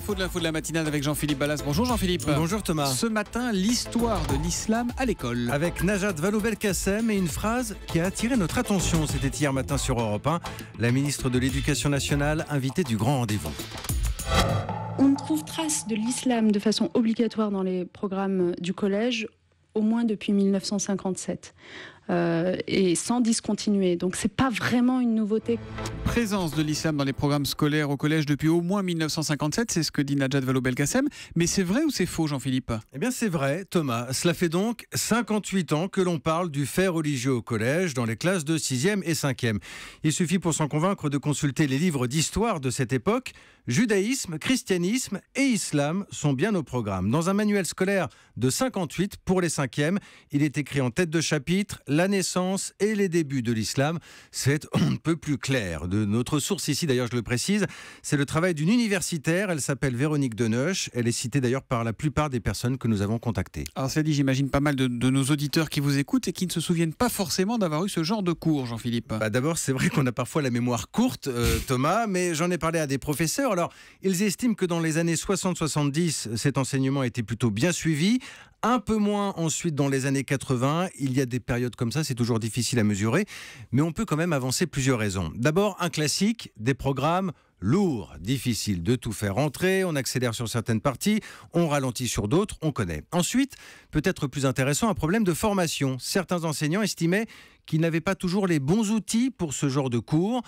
faux de l'info de la matinale avec Jean-Philippe Ballas. Bonjour Jean-Philippe. Bonjour Thomas. Ce matin, l'histoire de l'islam à l'école. Avec Najat Vallaud-Belkacem et une phrase qui a attiré notre attention. C'était hier matin sur Europe 1. La ministre de l'Éducation nationale, invitée du grand rendez-vous. On trouve trace de l'islam de façon obligatoire dans les programmes du collège au moins depuis 1957. Euh, et sans discontinuer. Donc c'est pas vraiment une nouveauté. Présence de l'islam dans les programmes scolaires au collège depuis au moins 1957, c'est ce que dit Najat Vallaud-Belkacem. Mais c'est vrai ou c'est faux, Jean-Philippe Eh bien c'est vrai, Thomas. Cela fait donc 58 ans que l'on parle du fait religieux au collège dans les classes de 6e et 5e. Il suffit pour s'en convaincre de consulter les livres d'histoire de cette époque. Judaïsme, christianisme et islam sont bien au programme. Dans un manuel scolaire de 58 pour les 5e, il est écrit en tête de chapitre la naissance et les débuts de l'islam. C'est un peu plus clair. De notre source ici, d'ailleurs, je le précise, c'est le travail d'une universitaire. Elle s'appelle Véronique Deneuche. Elle est citée d'ailleurs par la plupart des personnes que nous avons contactées. Alors, c'est dit, j'imagine pas mal de, nos auditeurs qui vous écoutent et qui ne se souviennent pas forcément d'avoir eu ce genre de cours, Jean-Philippe. Bah, d'abord, c'est vrai qu'on a parfois la mémoire courte, euh, Thomas, mais j'en ai parlé à des professeurs. Alors, ils estiment que dans les années 60-70, cet enseignement était plutôt bien suivi, un peu moins ensuite dans les années 80. Il y a des périodes comme ça, c'est toujours difficile à mesurer, mais on peut quand même avancer plusieurs raisons. D'abord, un classique, des programmes lourds, difficile de tout faire entrer, on accélère sur certaines parties, on ralentit sur d'autres, on connaît. Ensuite, peut-être plus intéressant, un problème de formation. Certains enseignants estimaient qu'ils n'avaient pas toujours les bons outils pour ce genre de cours.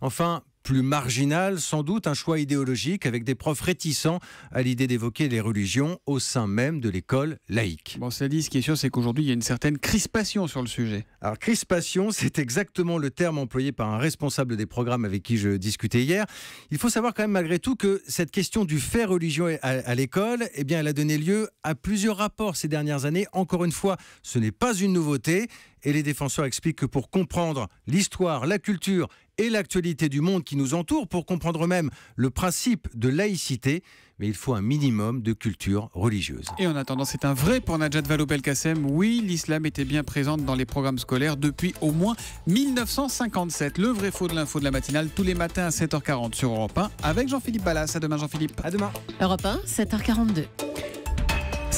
Enfin, plus marginal, sans doute un choix idéologique avec des profs réticents à l'idée d'évoquer les religions au sein même de l'école laïque. Bon, ça dit, ce qui est sûr, c'est qu'aujourd'hui, il y a une certaine crispation sur le sujet. Alors, crispation, c'est exactement le terme employé par un responsable des programmes avec qui je discutais hier. Il faut savoir quand même, malgré tout, que cette question du fait religion à l'école, eh bien, elle a donné lieu à plusieurs rapports ces dernières années. Encore une fois, ce n'est pas une nouveauté et les défenseurs expliquent que pour comprendre l'histoire, la culture et l'actualité du monde qui nous entoure pour comprendre même le principe de laïcité, mais il faut un minimum de culture religieuse. Et en attendant, c'est un vrai pour Najat Vallaud-Belkacem. Oui, l'islam était bien présente dans les programmes scolaires depuis au moins 1957. Le vrai faux de l'info de la matinale, tous les matins à 7h40 sur Europe 1 avec Jean-Philippe Ballas. À demain, Jean-Philippe. À demain. Europe 1, 7h42.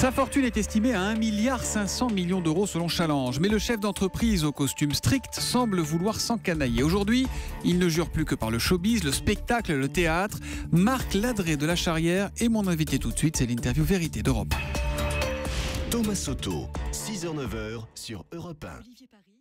Sa fortune est estimée à 1,5 milliard millions d'euros selon Challenge, mais le chef d'entreprise au costume strict semble vouloir s'encanailler. Aujourd'hui, il ne jure plus que par le showbiz, le spectacle, le théâtre. Marc Ladré de la Charrière et mon invité tout de suite, c'est l'interview Vérité d'Europe. Thomas Soto, 6h-9h sur Europe 1.